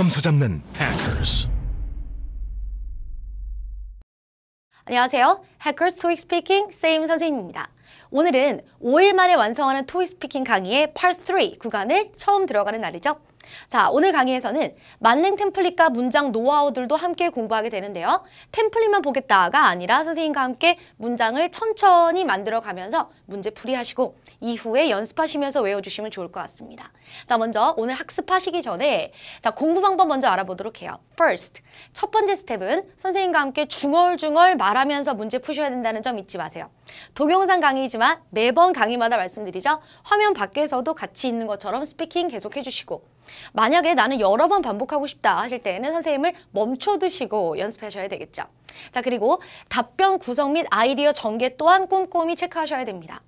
점수 잡는 hackers. 안녕하세요. 해커스 토익 스피킹 세임 선생님입니다. 오늘은 5일 만에 완성하는 토익 스피킹 강의의 Part 3 구간을 처음 들어가는 날이죠. 자, 오늘 강의에서는 만능 템플릿과 문장 노하우들도 함께 공부하게 되는데요. 템플릿만 보겠다가 아니라 선생님과 함께 문장을 천천히 만들어 가면서 문제 풀이하시고 이후에 연습하시면서 외워주시면 좋을 것 같습니다. 자, 먼저 오늘 학습하시기 전에 자 공부 방법 먼저 알아보도록 해요. First, 첫 번째 스텝은 선생님과 함께 중얼중얼 말하면서 문제 푸셔야 된다는 점 잊지 마세요. 동영상 강의지만 매번 강의마다 말씀드리죠. 화면 밖에서도 같이 있는 것처럼 스피킹 계속해주시고 만약에 나는 여러 번 반복하고 싶다 하실 때에는 선생님을 멈춰두시고 연습하셔야 되겠죠. 자 그리고 답변 구성 및 아이디어 전개 또한 꼼꼼히 체크하셔야 됩니다.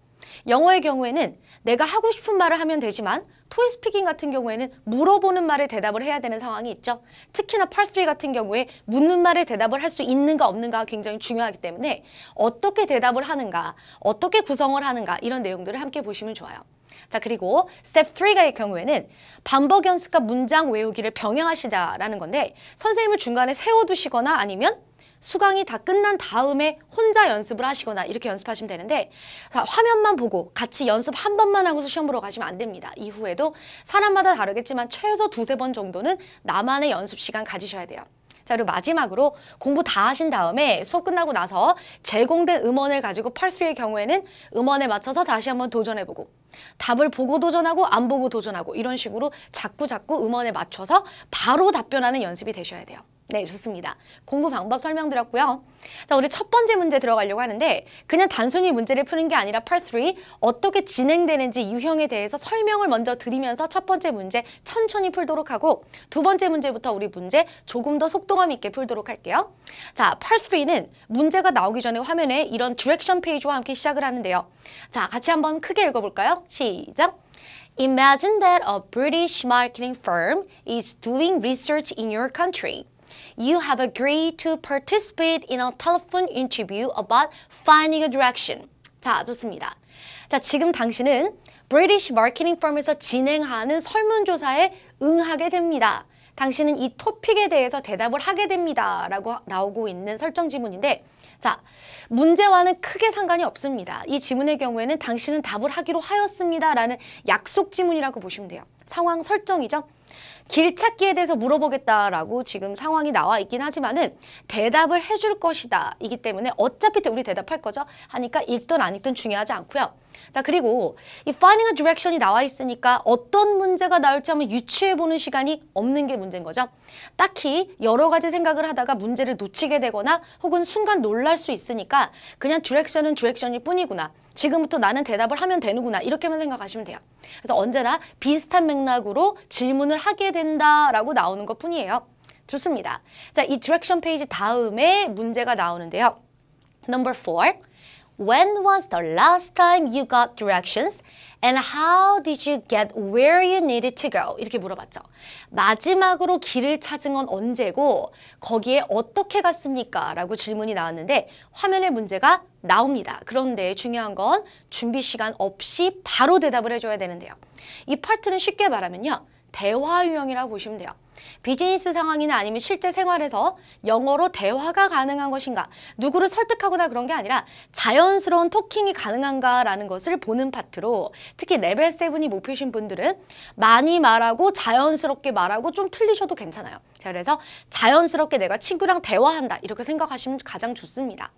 영어의 경우에는 내가 하고 싶은 말을 하면 되지만 토이스피킹 같은 경우에는 물어보는 말에 대답을 해야 되는 상황이 있죠. 특히나 파스리 같은 경우에 묻는 말에 대답을 할 수 있는가 없는가 굉장히 중요하기 때문에 어떻게 대답을 하는가, 어떻게 구성을 하는가 이런 내용들을 함께 보시면 좋아요. 자 그리고 스텝 3가의 경우에는 반복 연습과 문장 외우기를 병행하시다라는 건데 선생님을 중간에 세워두시거나 아니면 수강이 다 끝난 다음에 혼자 연습을 하시거나 이렇게 연습하시면 되는데 화면만 보고 같이 연습 한 번만 하고서 시험 보러 가시면 안 됩니다. 이후에도 사람마다 다르겠지만 최소 두세 번 정도는 나만의 연습 시간 가지셔야 돼요. 자 그리고 마지막으로 공부 다 하신 다음에 수업 끝나고 나서 제공된 음원을 가지고 팔3의 경우에는 음원에 맞춰서 다시 한번 도전해보고 답을 보고 도전하고 안 보고 도전하고 이런 식으로 자꾸자꾸 음원에 맞춰서 바로 답변하는 연습이 되셔야 돼요. 네, 좋습니다. 공부 방법 설명드렸고요. 자, 우리 첫 번째 문제 들어가려고 하는데 그냥 단순히 문제를 푸는 게 아니라 팔3 어떻게 진행되는지 유형에 대해서 설명을 먼저 드리면서 첫 번째 문제 천천히 풀도록 하고 두 번째 문제부터 우리 문제 조금 더 속도감 있게 풀도록 할게요. 자, 팔3는 문제가 나오기 전에 화면에 이런 디렉션 페이지와 함께 시작을 하는데요. 자, 같이 한번 크게 읽어볼까요? 시작! Imagine that a British marketing firm is doing research in your country. You have agreed to participate in a telephone interview about finding a direction. 자, 좋습니다. 자, 지금 당신은 British Marketing Firm에서 진행하는 설문조사에 응하게 됩니다. 당신은 이 토픽에 대해서 대답을 하게 됩니다. 라고 나오고 있는 설정 지문인데 자, 문제와는 크게 상관이 없습니다. 이 지문의 경우에는 당신은 답을 하기로 하였습니다. 라는 약속 지문이라고 보시면 돼요. 상황 설정이죠. 길 찾기에 대해서 물어보겠다라고 지금 상황이 나와 있긴 하지만은 대답을 해 줄 것이다 이기 때문에 어차피 우리 대답할 거죠 하니까 읽든 안 읽든 중요하지 않고요 자 그리고 이 finding a direction이 나와 있으니까 어떤 문제가 나올지 한번 유추해보는 시간이 없는 게 문제인 거죠 딱히 여러 가지 생각을 하다가 문제를 놓치게 되거나 혹은 순간 놀랄 수 있으니까 그냥 디렉션은 디렉션일 뿐이구나 지금부터 나는 대답을 하면 되는구나 이렇게만 생각하시면 돼요. 그래서 언제나 비슷한 맥락으로 질문을 하게 된다라고 나오는 것뿐이에요. 좋습니다. 자, 이 디렉션 페이지 다음에 문제가 나오는데요. Number four. When was the last time you got directions? And how did you get where you needed to go? 이렇게 물어봤죠. 마지막으로 길을 찾은 건 언제고 거기에 어떻게 갔습니까? 라고 질문이 나왔는데 화면에 문제가 나옵니다. 그런데 중요한 건 준비 시간 없이 바로 대답을 해줘야 되는데요. 이 파트는 쉽게 말하면요. 대화 유형이라고 보시면 돼요. 비즈니스 상황이나 아니면 실제 생활에서 영어로 대화가 가능한 것인가 누구를 설득하거나 그런 게 아니라 자연스러운 토킹이 가능한가라는 것을 보는 파트로 특히 레벨 7이 목표신 분들은 많이 말하고 자연스럽게 말하고 좀 틀리셔도 괜찮아요. 자, 그래서 자연스럽게 내가 친구랑 대화한다 이렇게 생각하시면 가장 좋습니다.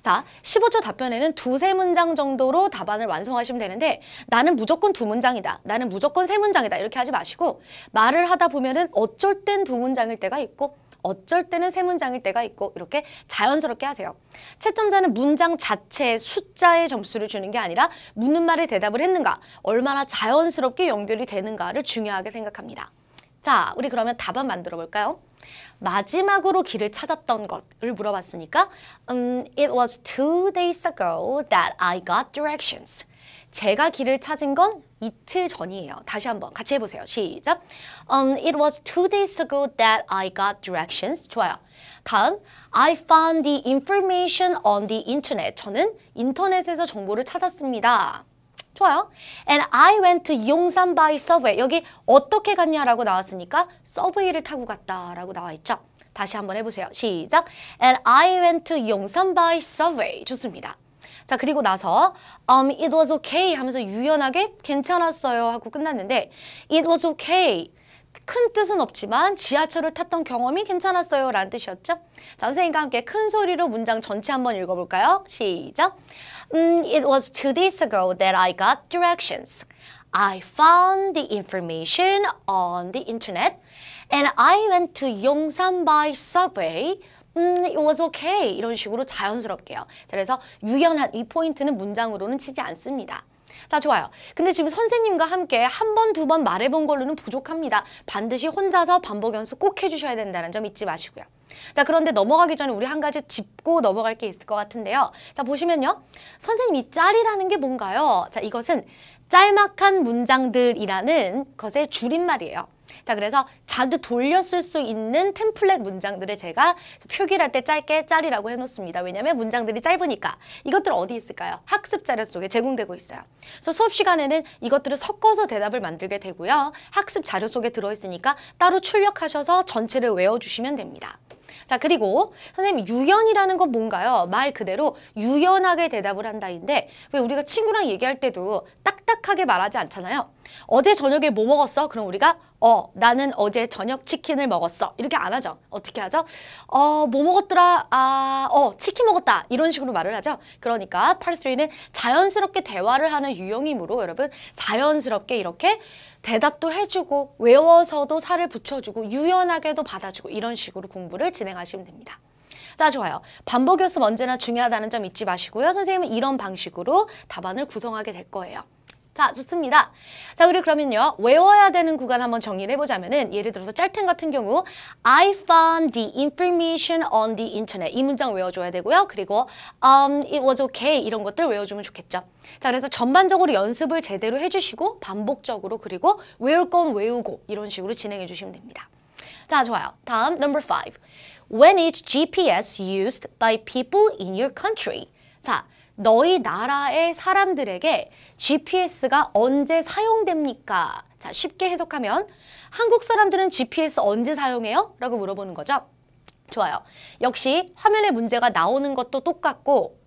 자, 15초 답변에는 두세 문장 정도로 답안을 완성하시면 되는데 나는 무조건 두 문장이다. 나는 무조건 세 문장이다. 이렇게 하지 마시고 말을 하다 보면은 어쩔 땐 두 문장일 때가 있고 어쩔 때는 세 문장일 때가 있고 이렇게 자연스럽게 하세요. 채점자는 문장 자체 숫자에 점수를 주는 게 아니라 묻는 말에 대답을 했는가 얼마나 자연스럽게 연결이 되는가를 중요하게 생각합니다. 자, 우리 그러면 답안 만들어 볼까요? 마지막으로 길을 찾았던 것을 물어봤으니까 um, It was two days ago that I got directions. 제가 길을 찾은 건 이틀 전이에요. 다시 한번 같이 해보세요. 시작. Um, it was two days ago that I got directions. 좋아요. 다음, I found the information on the internet. 저는 인터넷에서 정보를 찾았습니다. 좋아요 And I went to 용산 by subway. 여기 어떻게 갔냐라고 나왔으니까 서브웨이를 타고 갔다라고 나와 있죠. 다시 한번 해보세요. 시작. And I went to 용산 by subway. 좋습니다. 자 그리고 나서 um, it was okay 하면서 유연하게 괜찮았어요 하고 끝났는데 it was okay 큰 뜻은 없지만 지하철을 탔던 경험이 괜찮았어요 라는 뜻이었죠. 자, 선생님과 함께 큰 소리로 문장 전체 한번 읽어볼까요? 시작! Mm, it was two days ago that I got directions. I found the information on the internet and I went to 용산 by subway. 음, it was okay. 이런 식으로 자연스럽게요. 그래서 유연한 이 포인트는 문장으로는 치지 않습니다. 자, 좋아요. 근데 지금 선생님과 함께 한 번, 두 번 말해본 걸로는 부족합니다. 반드시 혼자서 반복 연습 꼭 해주셔야 된다는 점 잊지 마시고요. 자, 그런데 넘어가기 전에 우리 한 가지 짚고 넘어갈 게 있을 것 같은데요. 자, 보시면요. 선생님, 이 짤이라는 게 뭔가요? 자, 이것은 짤막한 문장들이라는 것의 줄임말이에요. 자 그래서 자주 돌려 쓸 수 있는 템플릿 문장들을 제가 표기할때 짧게 짤이라고 해놓습니다. 왜냐하면 문장들이 짧으니까 이것들 어디 있을까요? 학습 자료 속에 제공되고 있어요. 그래서 수업 시간에는 이것들을 섞어서 대답을 만들게 되고요. 학습 자료 속에 들어있으니까 따로 출력하셔서 전체를 외워주시면 됩니다. 자 그리고 선생님 유연이라는 건 뭔가요? 말 그대로 유연하게 대답을 한다인데 왜 우리가 친구랑 얘기할 때도 딱딱하게 말하지 않잖아요. 어제 저녁에 뭐 먹었어? 그럼 우리가 어 나는 어제 저녁 치킨을 먹었어 이렇게 안 하죠 어떻게 하죠? 어 뭐 먹었더라? 아 어 치킨 먹었다 이런 식으로 말을 하죠 그러니까 파리스리는 자연스럽게 대화를 하는 유형이므로 여러분 자연스럽게 이렇게 대답도 해주고 외워서도 살을 붙여주고 유연하게도 받아주고 이런 식으로 공부를 진행하시면 됩니다 자 좋아요 반복 연습 언제나 중요하다는 점 잊지 마시고요 선생님은 이런 방식으로 답안을 구성하게 될 거예요 자, 좋습니다. 자, 우리 그러면요. 외워야 되는 구간 한번 정리를 해보자면은 예를 들어서 짤텐 같은 경우 I found the information on the internet 이 문장 외워줘야 되고요. 그리고 um, it was okay 이런 것들 외워주면 좋겠죠. 자, 그래서 전반적으로 연습을 제대로 해주시고 반복적으로 그리고 외울 건 외우고 이런 식으로 진행해 주시면 됩니다. 자, 좋아요. 다음 number five. When is GPS used by people in your country? 자, 너희 나라의 사람들에게 GPS가 언제 사용됩니까? 자, 쉽게 해석하면 한국 사람들은 GPS 언제 사용해요? 라고 물어보는 거죠. 좋아요. 역시 화면에 문제가 나오는 것도 똑같고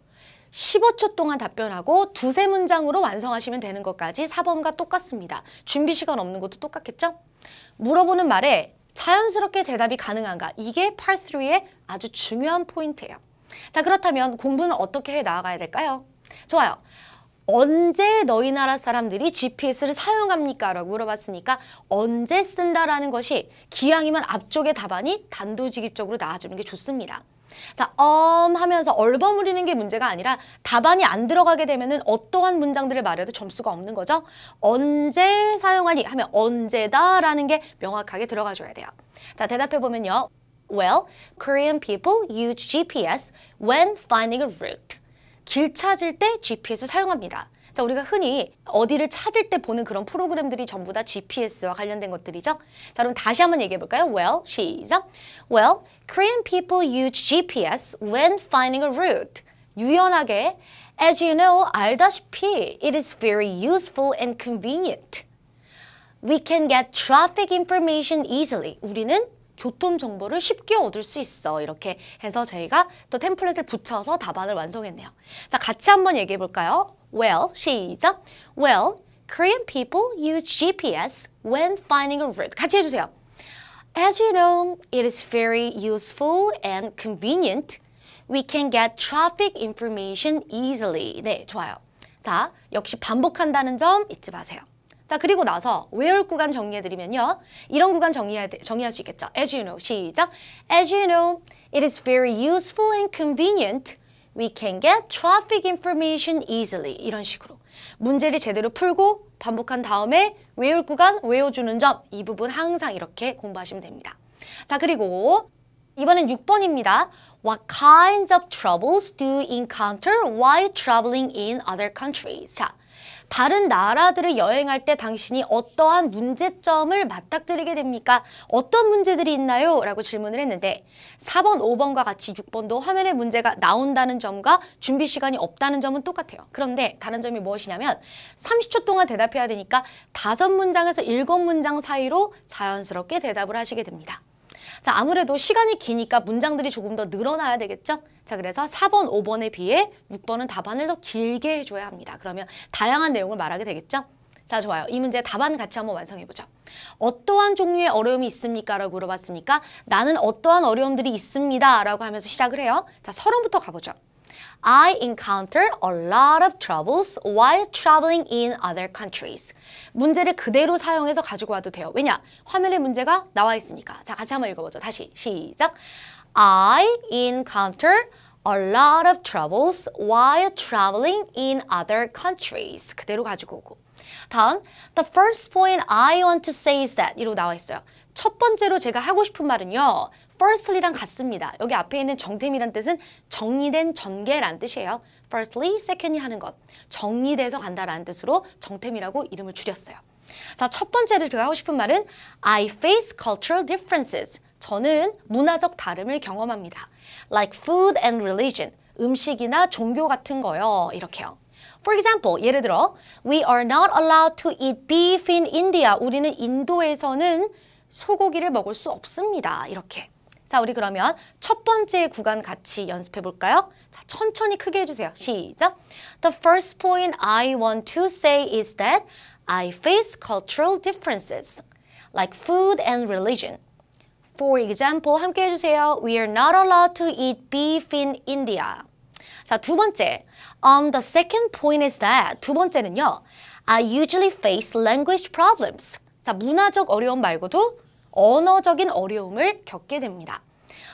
15초 동안 답변하고 두세 문장으로 완성하시면 되는 것까지 4번과 똑같습니다. 준비 시간 없는 것도 똑같겠죠? 물어보는 말에 자연스럽게 대답이 가능한가? 이게 Part3의 아주 중요한 포인트예요. 자 그렇다면 공부는 어떻게 해 나아가야 될까요? 좋아요. 언제 너희 나라 사람들이 GPS를 사용합니까? 라고 물어봤으니까 언제 쓴다라는 것이 기왕이면 앞쪽의 답안이 단도직입적으로 나와주는 게 좋습니다. 자, 엄 하면서 얼버무리는 게 문제가 아니라 답안이 안 들어가게 되면 어떠한 문장들을 말해도 점수가 없는 거죠. 언제 사용하니 하면 언제다라는 게 명확하게 들어가줘야 돼요. 자, 대답해보면요. Well, Korean people use GPS when finding a route. 길 찾을 때 GPS를 사용합니다. 자, 우리가 흔히 어디를 찾을 때 보는 그런 프로그램들이 전부 다 GPS와 관련된 것들이죠. 자, 그럼 다시 한번 얘기해 볼까요? Well, 시작. Well, Korean people use GPS when finding a route. 유연하게 As you know, 알다시피 it is very useful and convenient. We can get traffic information easily. 우리는 교통 정보를 쉽게 얻을 수 있어. 이렇게 해서 저희가 또 템플릿을 붙여서 답안을 완성했네요. 자, 같이 한번 얘기해 볼까요? Well, 시작. Well, Korean people use GPS when finding a route. 같이 해주세요. As you know, it is very useful and convenient. We can get traffic information easily. 네, 좋아요. 자, 역시 반복한다는 점 잊지 마세요. 자 그리고 나서 외울 구간 정리해드리면요. 이런 구간 정리해, 정리할 수 있겠죠. As you know, 시작. As you know, it is very useful and convenient. We can get traffic information easily. 이런 식으로. 문제를 제대로 풀고 반복한 다음에 외울 구간, 외워주는 점. 이 부분 항상 이렇게 공부하시면 됩니다. 자 그리고 이번엔 6번입니다. What kinds of troubles do you encounter while traveling in other countries? 자, 다른 나라들을 여행할 때 당신이 어떠한 문제점을 맞닥뜨리게 됩니까? 어떤 문제들이 있나요? 라고 질문을 했는데 4번, 5번과 같이 6번도 화면에 문제가 나온다는 점과 준비 시간이 없다는 점은 똑같아요. 그런데 다른 점이 무엇이냐면 30초 동안 대답해야 되니까 다섯 문장에서 일곱 문장 사이로 자연스럽게 대답을 하시게 됩니다. 자, 아무래도 시간이 기니까 문장들이 조금 더 늘어나야 되겠죠? 자, 그래서 4번, 5번에 비해 6번은 답안을 더 길게 해줘야 합니다. 그러면 다양한 내용을 말하게 되겠죠? 자, 좋아요. 이 문제 답안 같이 한번 완성해보죠. 어떠한 종류의 어려움이 있습니까? 라고 물어봤으니까 나는 어떠한 어려움들이 있습니다. 라고 하면서 시작을 해요. 자, 서론부터 가보죠. I encounter a lot of troubles while traveling in other countries. 문제를 그대로 사용해서 가지고 와도 돼요. 왜냐? 화면에 문제가 나와 있으니까. 자, 같이 한번 읽어보죠. 다시 시작. I encounter a lot of troubles while traveling in other countries. 그대로 가지고 오고. 다음, the first point I want to say is that 이로 나와 있어요. 첫 번째로 제가 하고 싶은 말은요. firstly랑 같습니다. 여기 앞에 있는 정템이란 뜻은 정리된 전개란 뜻이에요. firstly, secondly 하는 것. 정리돼서 간다라는 뜻으로 정템이라고 이름을 줄였어요. 자, 첫 번째로 제가 하고 싶은 말은 I face cultural differences. 저는 문화적 다름을 경험합니다. Like food and religion. 음식이나 종교 같은 거요. 이렇게요. For example, 예를 들어 We are not allowed to eat beef in India. 우리는 인도에서는 소고기를 먹을 수 없습니다. 이렇게. 자, 우리 그러면 첫 번째 구간 같이 연습해 볼까요? 자, 천천히 크게 해주세요. 시작. The first point I want to say is that I face cultural differences like food and religion. For example, 함께 해주세요. We are not allowed to eat beef in India. 자, 두 번째. Um, the second point is that 두 번째는요. I usually face language problems. 자, 문화적 어려움 말고도 언어적인 어려움을 겪게 됩니다.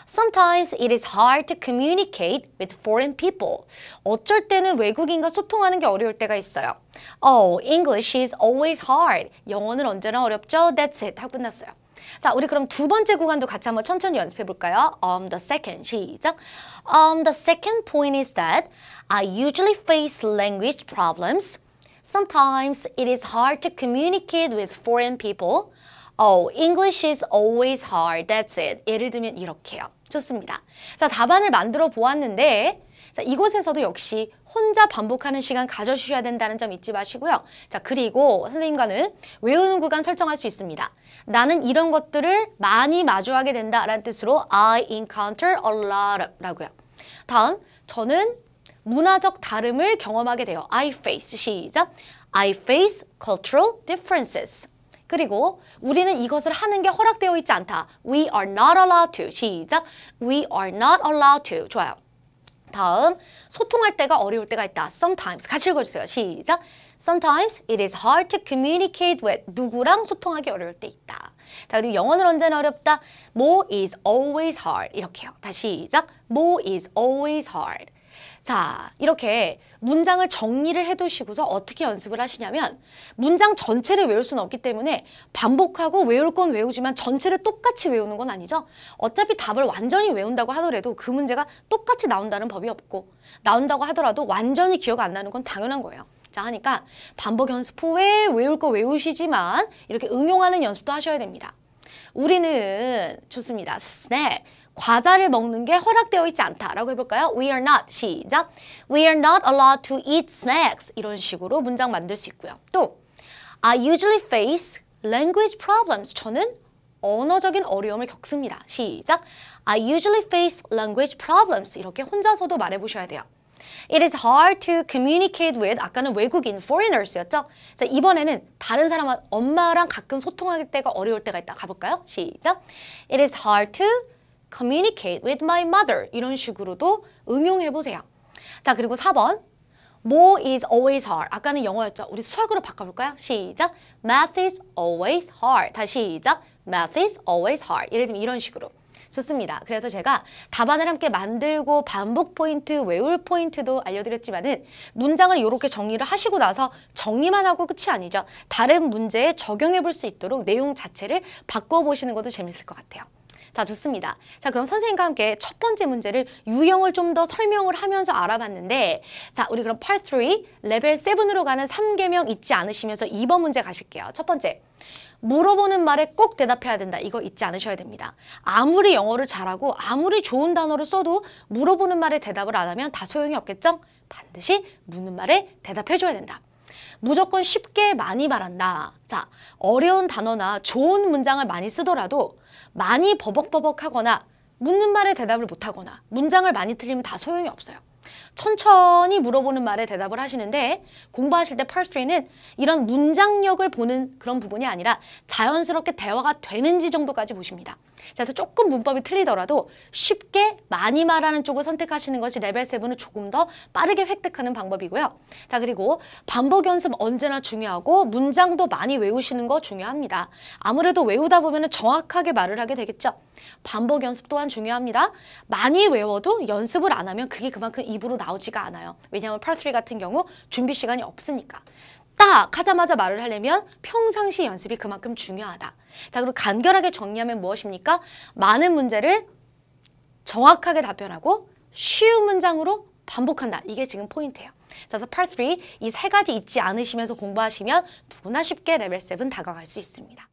Sometimes it is hard to communicate with foreign people. 어쩔 때는 외국인과 소통하는 게 어려울 때가 있어요. Oh, English is always hard. 영어는 언제나 어렵죠? That's it. 하고 끝났어요. 자, 우리 그럼 두 번째 구간도 같이 한번 천천히 연습해 볼까요? Um, the second, 시작. Um, the second point is that I usually face language problems. Sometimes it is hard to communicate with foreign people. Oh, English is always hard. That's it. 예를 들면 이렇게요. 좋습니다. 자, 답안을 만들어 보았는데 자, 이곳에서도 역시 혼자 반복하는 시간 가져주셔야 된다는 점 잊지 마시고요. 자, 그리고 선생님과는 외우는 구간 설정할 수 있습니다. 나는 이런 것들을 많이 마주하게 된다라는 뜻으로 I encounter a lot 라고요. 다음, 저는 문화적 다름을 경험하게 돼요. I face, 시작. I face cultural differences. 그리고 우리는 이것을 하는 게 허락되어 있지 않다. We are not allowed to. 시작. We are not allowed to. 좋아요. 다음 소통할 때가 어려울 때가 있다. Sometimes 같이 읽어주세요. 시작. Sometimes it is hard to communicate with 누구랑 소통하기 어려울 때 있다. 자 그리고 영어는 언제나 어렵다. Mo r e is always hard 이렇게요. 다시 시작. Mo r e is always hard. 자, 이렇게 문장을 정리를 해두시고서 어떻게 연습을 하시냐면 문장 전체를 외울 수는 없기 때문에 반복하고 외울 건 외우지만 전체를 똑같이 외우는 건 아니죠. 어차피 답을 완전히 외운다고 하더라도 그 문제가 똑같이 나온다는 법이 없고 나온다고 하더라도 완전히 기억 안 나는 건 당연한 거예요. 자 하니까 반복 연습 후에 외울 거 외우시지만 이렇게 응용하는 연습도 하셔야 됩니다. 우리는 좋습니다. 스낵. 과자를 먹는 게 허락되어 있지 않다라고 해볼까요? We are not 시작 We are not allowed to eat snacks 이런 식으로 문장 만들 수 있고요. 또 I usually face language problems 저는 언어적인 어려움을 겪습니다. 시작 I usually face language problems 이렇게 혼자서도 말해보셔야 돼요. It is hard to communicate with 아까는 외국인, foreigners였죠? 자, 이번에는 다른 사람, 엄마랑 가끔 소통할 때가 어려울 때가 있다. 가볼까요? 시작 It is hard to communicate with my mother 이런 식으로도 응용해보세요. 자 그리고 4번 More is always hard. 아까는 영어였죠. 우리 수학으로 바꿔볼까요? 시작. Math is always hard. 다시 시작. Math is always hard. 예를 들면 이런 식으로. 좋습니다. 그래서 제가 답안을 함께 만들고 반복 포인트, 외울 포인트도 알려드렸지만 은 문장을 이렇게 정리를 하시고 나서 정리만 하고 끝이 아니죠. 다른 문제에 적용해 볼 수 있도록 내용 자체를 바꿔보시는 것도 재밌을 것 같아요. 자, 좋습니다. 자, 그럼 선생님과 함께 첫 번째 문제를 유형을 좀 더 설명을 하면서 알아봤는데 자, 우리 그럼 Part 3 레벨 7으로 가는 3개명 잊지 않으시면서 2번 문제 가실게요. 첫 번째. 물어보는 말에 꼭 대답해야 된다. 이거 잊지 않으셔야 됩니다. 아무리 영어를 잘하고 아무리 좋은 단어를 써도 물어보는 말에 대답을 안 하면 다 소용이 없겠죠? 반드시 묻는 말에 대답해줘야 된다. 무조건 쉽게 많이 말한다. 자, 어려운 단어나 좋은 문장을 많이 쓰더라도 많이 버벅버벅하거나 묻는 말에 대답을 못하거나 문장을 많이 틀리면 다 소용이 없어요. 천천히 물어보는 말에 대답을 하시는데 공부하실 때 펄스트리는 이런 문장력을 보는 그런 부분이 아니라 자연스럽게 대화가 되는지 정도까지 보십니다. 자, 그래서 조금 문법이 틀리더라도 쉽게 많이 말하는 쪽을 선택하시는 것이 레벨 세븐을 조금 더 빠르게 획득하는 방법이고요. 자 그리고 반복 연습 언제나 중요하고 문장도 많이 외우시는 거 중요합니다. 아무래도 외우다 보면 정확하게 말을 하게 되겠죠. 반복 연습 또한 중요합니다. 많이 외워도 연습을 안 하면 그게 그만큼 입으로 바로 나오지가 않아요. 왜냐하면 파3 같은 경우 준비 시간이 없으니까. 딱 하자마자 말을 하려면 평상시 연습이 그만큼 중요하다. 자, 그럼 간결하게 정리하면 무엇입니까? 많은 문제를 정확하게 답변하고 쉬운 문장으로 반복한다. 이게 지금 포인트예요. 자, 그래서 파 3, 이 세 가지 잊지 않으시면서 공부하시면 누구나 쉽게 레벨 7 다가갈 수 있습니다.